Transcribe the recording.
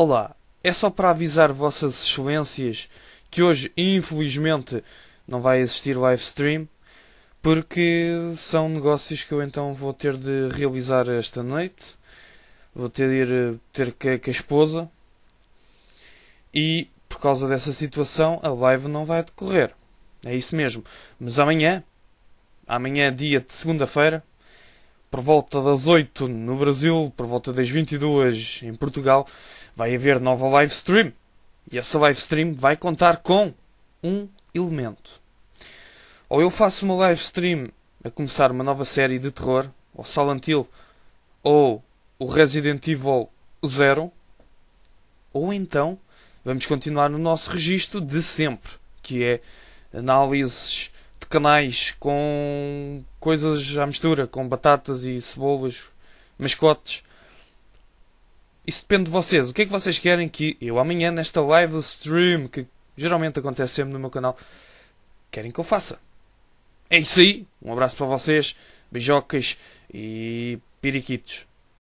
Olá, é só para avisar Vossas Excelências que hoje, infelizmente, não vai existir live stream, porque são negócios que eu então vou ter de realizar esta noite. Vou ter de ir eh, ter com a esposa e por causa dessa situação a live não vai decorrer. É isso mesmo. Mas amanhã, amanhã é dia de segunda-feira, por volta das 8 no Brasil, por volta das 22 em Portugal, vai haver nova live stream. E essa live stream vai contar com um elemento. Ou eu faço uma live stream a começar uma nova série de terror, ou Silent Hill, ou o Resident Evil Zero, ou então vamos continuar no nosso registro de sempre, que é análises de canais com coisas à mistura, com batatas e cebolas, mascotes. Isso depende de vocês. O que é que vocês querem que eu amanhã, nesta live stream, que geralmente acontece sempre no meu canal, querem que eu faça? É isso aí. Um abraço para vocês, beijocas e piriquitos.